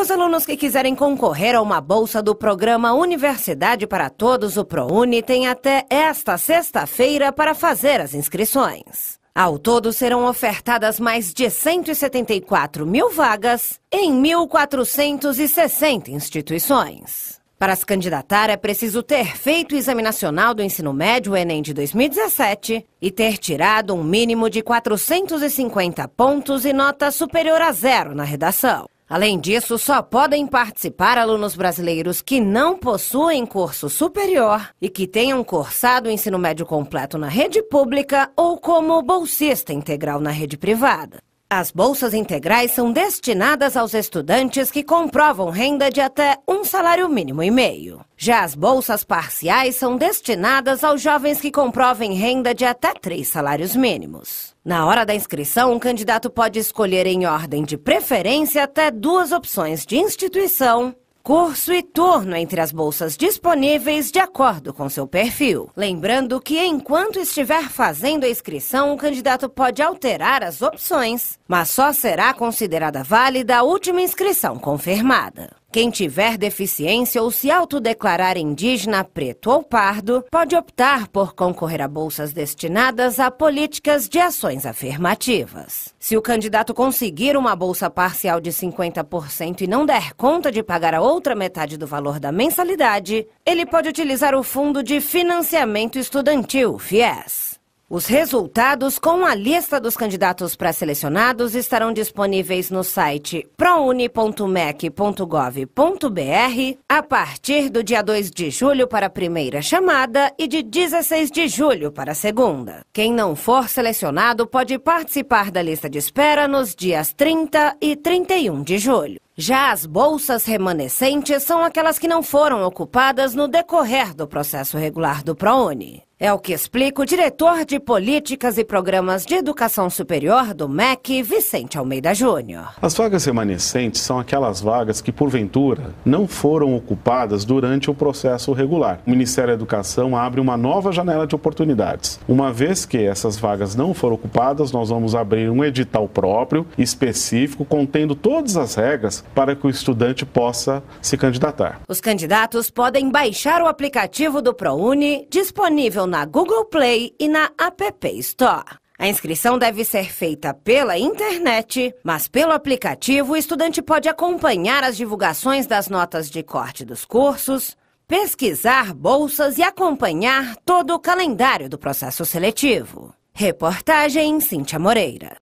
Os alunos que quiserem concorrer a uma bolsa do programa Universidade para Todos, o ProUni, têm até esta sexta-feira para fazer as inscrições. Ao todo, serão ofertadas mais de 174 mil vagas em 1.460 instituições. Para se candidatar, é preciso ter feito o Exame Nacional do Ensino Médio Enem de 2017 e ter tirado um mínimo de 450 pontos e nota superior a zero na redação. Além disso, só podem participar alunos brasileiros que não possuem curso superior e que tenham cursado o ensino médio completo na rede pública ou como bolsista integral na rede privada. As bolsas integrais são destinadas aos estudantes que comprovam renda de até um salário mínimo e meio. Já as bolsas parciais são destinadas aos jovens que comprovem renda de até três salários mínimos. Na hora da inscrição, o candidato pode escolher em ordem de preferência até duas opções de instituição curso e turno entre as bolsas disponíveis de acordo com seu perfil. Lembrando que enquanto estiver fazendo a inscrição, o candidato pode alterar as opções, mas só será considerada válida a última inscrição confirmada. Quem tiver deficiência ou se autodeclarar indígena, preto ou pardo, pode optar por concorrer a bolsas destinadas a políticas de ações afirmativas. Se o candidato conseguir uma bolsa parcial de 50% e não der conta de pagar a outra metade do valor da mensalidade, ele pode utilizar o Fundo de Financiamento Estudantil, FIES. Os resultados com a lista dos candidatos pré-selecionados estarão disponíveis no site prouni.mec.gov.br a partir do dia 2 de julho para a primeira chamada e de 16 de julho para a segunda. Quem não for selecionado pode participar da lista de espera nos dias 30 e 31 de julho. Já as bolsas remanescentes são aquelas que não foram ocupadas no decorrer do processo regular do ProUni. É o que explica o diretor de Políticas e Programas de Educação Superior do MEC, Vicente Almeida Júnior. As vagas remanescentes são aquelas vagas que, porventura, não foram ocupadas durante o processo regular. O Ministério da Educação abre uma nova janela de oportunidades. Uma vez que essas vagas não foram ocupadas, nós vamos abrir um edital próprio, específico, contendo todas as regras para que o estudante possa se candidatar. Os candidatos podem baixar o aplicativo do ProUni, disponível na Google Play e na App Store. A inscrição deve ser feita pela internet, mas pelo aplicativo o estudante pode acompanhar as divulgações das notas de corte dos cursos, pesquisar bolsas e acompanhar todo o calendário do processo seletivo. Reportagem Cíntia Moreira.